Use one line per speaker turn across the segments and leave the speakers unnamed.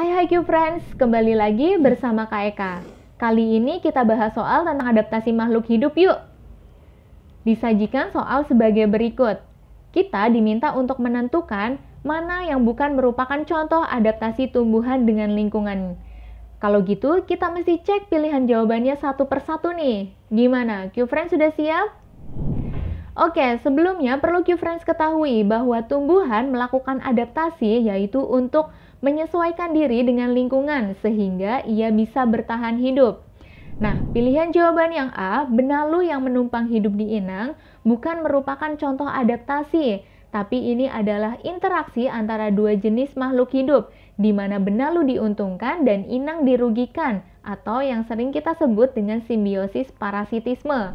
Hai hai Q Friends, kembali lagi bersama Kak Eka. Kali ini kita bahas soal tentang adaptasi makhluk hidup yuk. Disajikan soal sebagai berikut. Kita diminta untuk menentukan mana yang bukan merupakan contoh adaptasi tumbuhan dengan lingkungan. Kalau gitu, kita mesti cek pilihan jawabannya satu persatu nih. Gimana, Q Friends sudah siap? Oke, sebelumnya perlu Q-Friends ketahui bahwa tumbuhan melakukan adaptasi yaitu untuk menyesuaikan diri dengan lingkungan sehingga ia bisa bertahan hidup. Nah, pilihan jawaban yang A, benalu yang menumpang hidup di inang, bukan merupakan contoh adaptasi, tapi ini adalah interaksi antara dua jenis makhluk hidup, di mana benalu diuntungkan dan inang dirugikan, atau yang sering kita sebut dengan simbiosis parasitisme.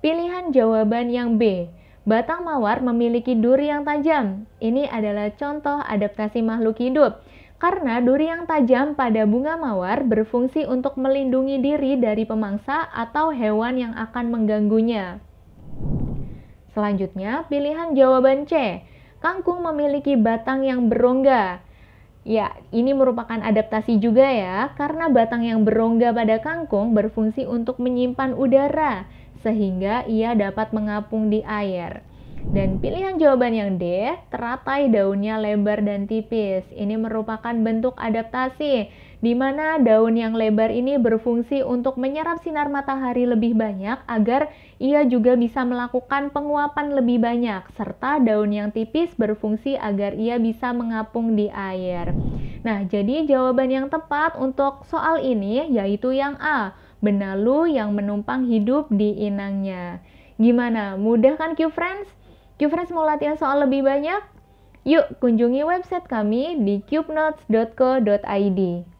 Pilihan jawaban yang B, Batang mawar memiliki duri yang tajam. Ini adalah contoh adaptasi makhluk hidup. Karena duri yang tajam pada bunga mawar berfungsi untuk melindungi diri dari pemangsa atau hewan yang akan mengganggunya. Selanjutnya, pilihan jawaban C. Kangkung memiliki batang yang berongga. Ya, ini merupakan adaptasi juga ya, karena batang yang berongga pada kangkung berfungsi untuk menyimpan udara, sehingga ia dapat mengapung di air. Dan pilihan jawaban yang D, teratai daunnya lebar dan tipis. Ini merupakan bentuk adaptasi, di mana daun yang lebar ini berfungsi untuk menyerap sinar matahari lebih banyak agar ia juga bisa melakukan penguapan lebih banyak, serta daun yang tipis berfungsi agar ia bisa mengapung di air. Nah, jadi jawaban yang tepat untuk soal ini yaitu yang A, benalu yang menumpang hidup di inangnya. Gimana? Mudah kan Q Friends? Qfresh mau latihan soal lebih banyak? Yuk kunjungi website kami di cubenotes.co.id.